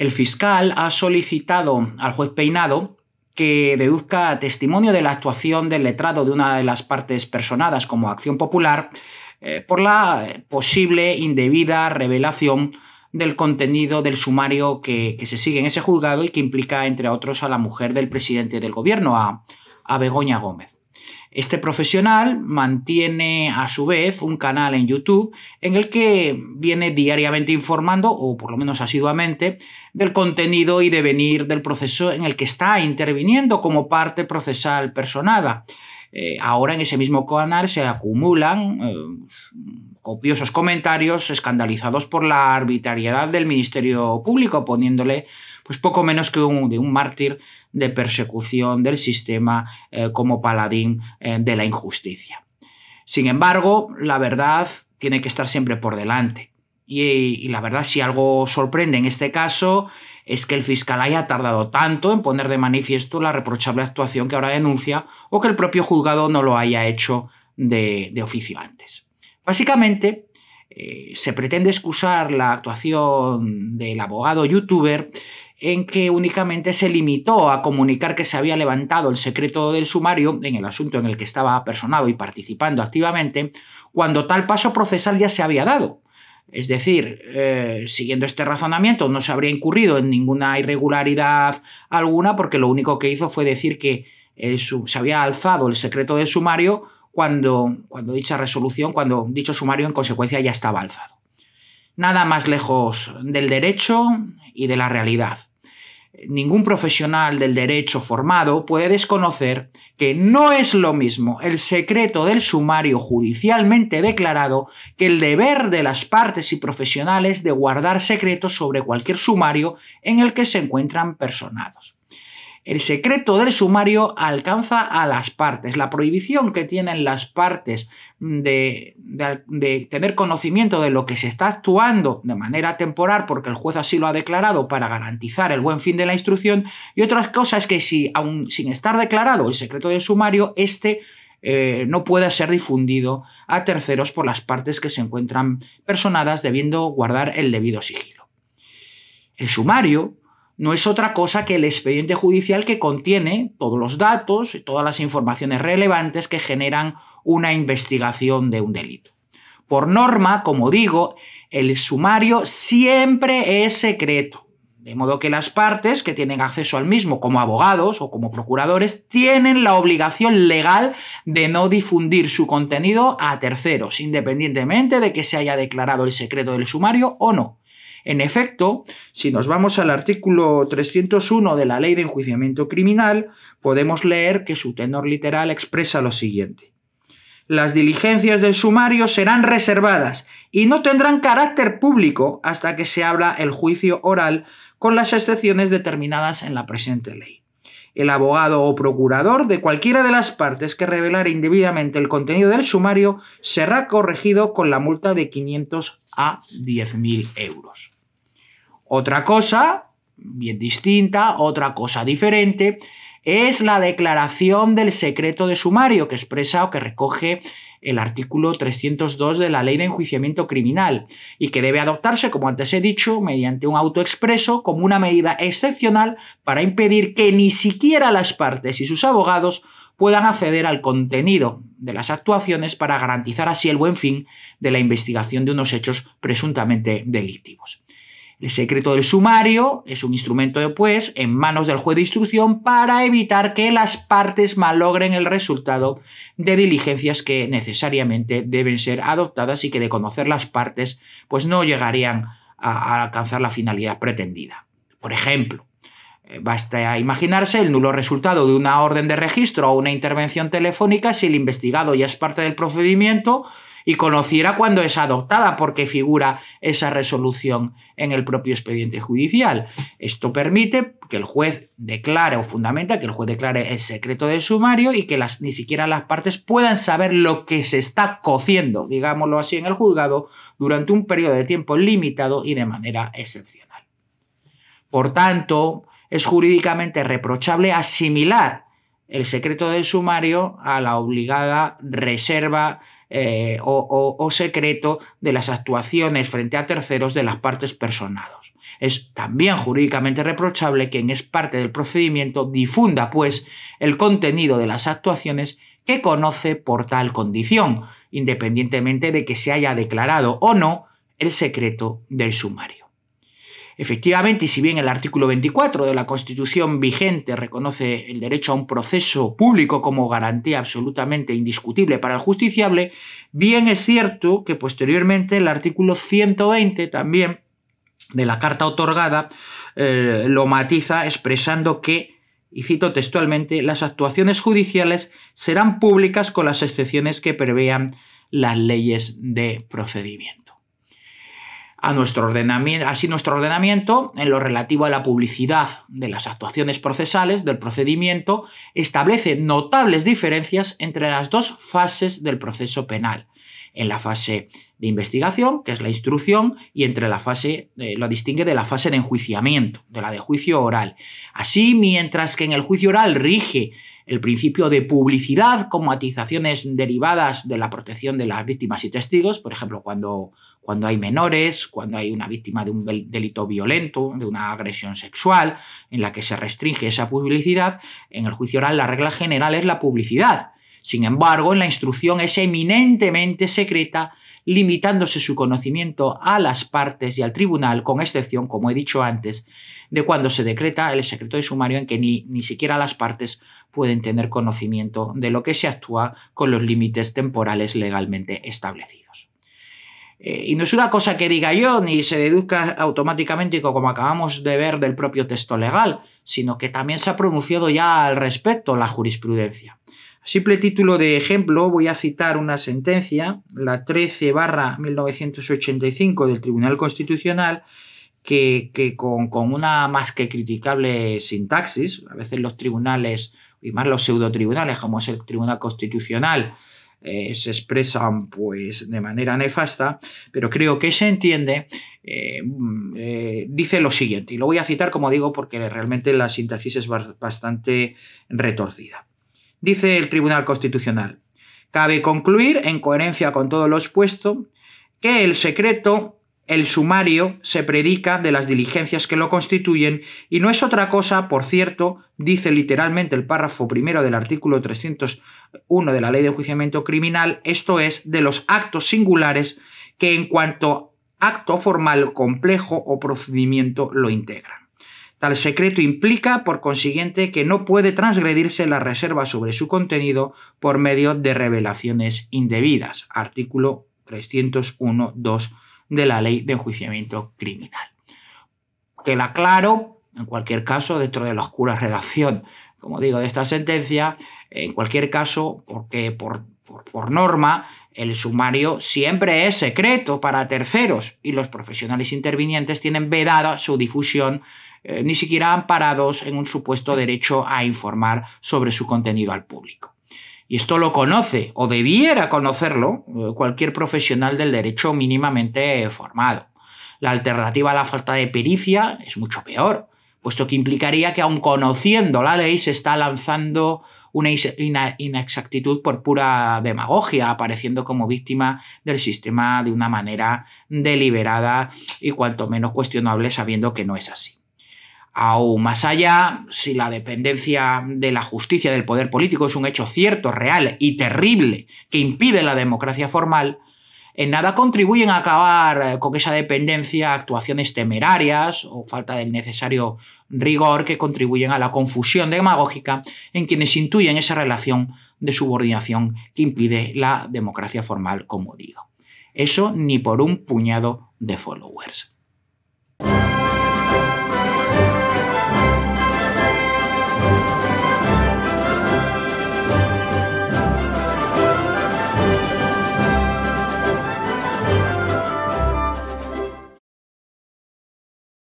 El fiscal ha solicitado al juez Peinado que deduzca testimonio de la actuación del letrado de una de las partes personadas como acción popular eh, por la posible indebida revelación del contenido del sumario que, que, se sigue en ese juzgado y que implica, entre otros, a la mujer del presidente del gobierno, a, a Begoña Gómez. Este profesional mantiene a su vez un canal en YouTube en el que viene diariamente informando, o por lo menos asiduamente, del contenido y devenir del proceso en el que está interviniendo como parte procesal personada. Eh, ahora en ese mismo canal se acumulan eh, copiosos comentarios escandalizados por la arbitrariedad del Ministerio Público, poniéndole pues poco menos que un, de un mártir de persecución del sistema eh, como paladín eh, de la injusticia. Sin embargo, la verdad tiene que estar siempre por delante. Y, la verdad, si algo sorprende en este caso, es que el fiscal haya tardado tanto en poner de manifiesto la reprochable actuación que ahora denuncia o que el propio juzgado no lo haya hecho de, oficio antes. Básicamente, eh, se pretende excusar la actuación del abogado youtuber en que únicamente se limitó a comunicar que se había levantado el secreto del sumario en el asunto en el que estaba personado y participando activamente, cuando tal paso procesal ya se había dado. Es decir, eh, siguiendo este razonamiento, no se habría incurrido en ninguna irregularidad alguna, porque lo único que hizo fue decir que eh, se había alzado el secreto del sumario cuando, cuando dicha resolución, cuando dicho sumario en consecuencia ya estaba alzado. Nada más lejos del derecho y de la realidad ningún profesional del derecho formado puede desconocer que no es lo mismo el secreto del sumario judicialmente declarado que el deber de las partes y profesionales de guardar secretos sobre cualquier sumario en el que se encuentran personados. El secreto del sumario alcanza a las partes. La prohibición que tienen las partes de, tener conocimiento de lo que se está actuando de manera temporal, porque el juez así lo ha declarado para garantizar el buen fin de la instrucción, y otras cosas que si, sin estar declarado el secreto del sumario, este eh, no puede ser difundido a terceros por las partes que se encuentran personadas debiendo guardar el debido sigilo. El sumario no es otra cosa que el expediente judicial que contiene todos los datos y todas las informaciones relevantes que generan una investigación de un delito. Por norma, como digo, el sumario siempre es secreto, de modo que las partes que tienen acceso al mismo como abogados o como procuradores tienen la obligación legal de no difundir su contenido a terceros, independientemente de que se haya declarado el secreto del sumario o no. En efecto, si nos vamos al artículo 301 de la Ley de Enjuiciamiento Criminal, podemos leer que su tenor literal expresa lo siguiente. Las diligencias del sumario serán reservadas y no tendrán carácter público hasta que se habla el juicio oral, con las excepciones determinadas en la presente ley el abogado o procurador de cualquiera de las partes que revelara indebidamente el contenido del sumario será corregido con la multa de 500 a 10.000 euros. Otra cosa, bien distinta, otra cosa diferente, es la declaración del secreto de sumario que expresa o que recoge el artículo 302 de la Ley de Enjuiciamiento Criminal y que debe adoptarse, como antes he dicho, mediante un auto expreso como una medida excepcional para impedir que ni siquiera las partes y sus abogados puedan acceder al contenido de las actuaciones para garantizar así el buen fin de la investigación de unos hechos presuntamente delictivos. El secreto del sumario es un instrumento pues, en manos del juez de instrucción para evitar que las partes malogren el resultado de diligencias que necesariamente deben ser adoptadas y que de conocer las partes pues no llegarían a alcanzar la finalidad pretendida. Por ejemplo, eh, Basta imaginarse el nulo resultado de una orden de registro o una intervención telefónica si el investigado ya es parte del procedimiento y conociera cuándo es adoptada, porque figura esa resolución en el propio expediente judicial. Esto permite que el juez declare o fundamenta que el juez declare el secreto del sumario y que las, ni siquiera las partes puedan saber lo que se está cociendo, digámoslo así, en el juzgado durante un periodo de tiempo limitado y de manera excepcional. Por tanto, es jurídicamente reprochable asimilar el secreto del sumario a la obligada reserva eh, o, o secreto de las actuaciones frente a terceros de las partes personados. Es también jurídicamente reprochable quien es parte del procedimiento difunda, pues, el contenido de las actuaciones que conoce por tal condición, independientemente de que se haya declarado o no el secreto del sumario. Efectivamente, y si bien el artículo 24 de la Constitución vigente reconoce el derecho a un proceso público como garantía absolutamente indiscutible para el justiciable, bien es cierto que posteriormente el artículo 120 también de la carta otorgada eh, lo matiza expresando que y cito textualmente, las actuaciones judiciales serán públicas con las excepciones que prevean las leyes de procedimiento nuestro ordenamiento, así nuestro ordenamiento en lo relativo a la publicidad de las actuaciones procesales del procedimiento establece notables diferencias entre las dos fases del proceso penal. En la fase de investigación, que es la instrucción, y entre la fase, eh, lo distingue de la fase de enjuiciamiento, de la de juicio oral. Así, mientras que en el juicio oral rige el principio de publicidad como atizaciones derivadas de la protección de las víctimas y testigos, por ejemplo, cuando, cuando hay menores, cuando hay una víctima de un delito violento, de una agresión sexual, en la que se restringe esa publicidad, en el juicio oral la regla general es la publicidad. Sin embargo, la instrucción es eminentemente secreta, limitándose su conocimiento a las partes y al tribunal, con excepción, como he dicho antes, de cuando se decreta el secreto de sumario en que ni, siquiera las partes pueden tener conocimiento de lo que se actúa con los límites temporales legalmente establecidos. Eh, y no es una cosa que diga yo, ni se deduzca automáticamente como acabamos de ver del propio texto legal, sino que también se ha pronunciado ya al respecto la jurisprudencia simple título de ejemplo, voy a citar una sentencia, la 13 barra 1985 del Tribunal Constitucional, que, con, una más que criticable sintaxis, a veces los tribunales, y más los pseudotribunales, como es el Tribunal Constitucional, eh, se expresan pues de manera nefasta, pero creo que se entiende, eh, eh, dice lo siguiente, y lo voy a citar como digo porque realmente la sintaxis es bastante retorcida. Dice el Tribunal Constitucional, cabe concluir, en coherencia con todo lo expuesto, que el secreto, el sumario, se predica de las diligencias que lo constituyen y no es otra cosa, por cierto, dice literalmente el párrafo primero del artículo 301 de la Ley de Enjuiciamiento Criminal, esto es, de los actos singulares que en cuanto acto formal complejo o procedimiento lo integra. Tal secreto implica, por consiguiente, que no puede transgredirse la reserva sobre su contenido por medio de revelaciones indebidas, artículo 301.2 de la Ley de Enjuiciamiento Criminal. Queda claro, en cualquier caso, dentro de la oscura redacción, como digo, de esta sentencia, en cualquier caso, porque por, por norma el sumario siempre es secreto para terceros y los profesionales intervinientes tienen vedada su difusión eh, ni siquiera amparados en un supuesto derecho a informar sobre su contenido al público. Y esto lo conoce o debiera conocerlo eh, cualquier profesional del derecho mínimamente formado. La alternativa a la falta de pericia es mucho peor, puesto que implicaría que aun conociendo la ley se está lanzando una inexactitud por pura demagogia, apareciendo como víctima del sistema de una manera deliberada y cuanto menos cuestionable sabiendo que no es así. Aún más allá, si la dependencia de la justicia del poder político es un hecho cierto, real y terrible que impide la democracia formal, en nada contribuyen a acabar eh, con esa dependencia actuaciones temerarias o falta del necesario rigor que contribuyen a la confusión demagógica en quienes intuyen esa relación de subordinación que impide la democracia formal, como digo. Eso ni por un puñado de followers.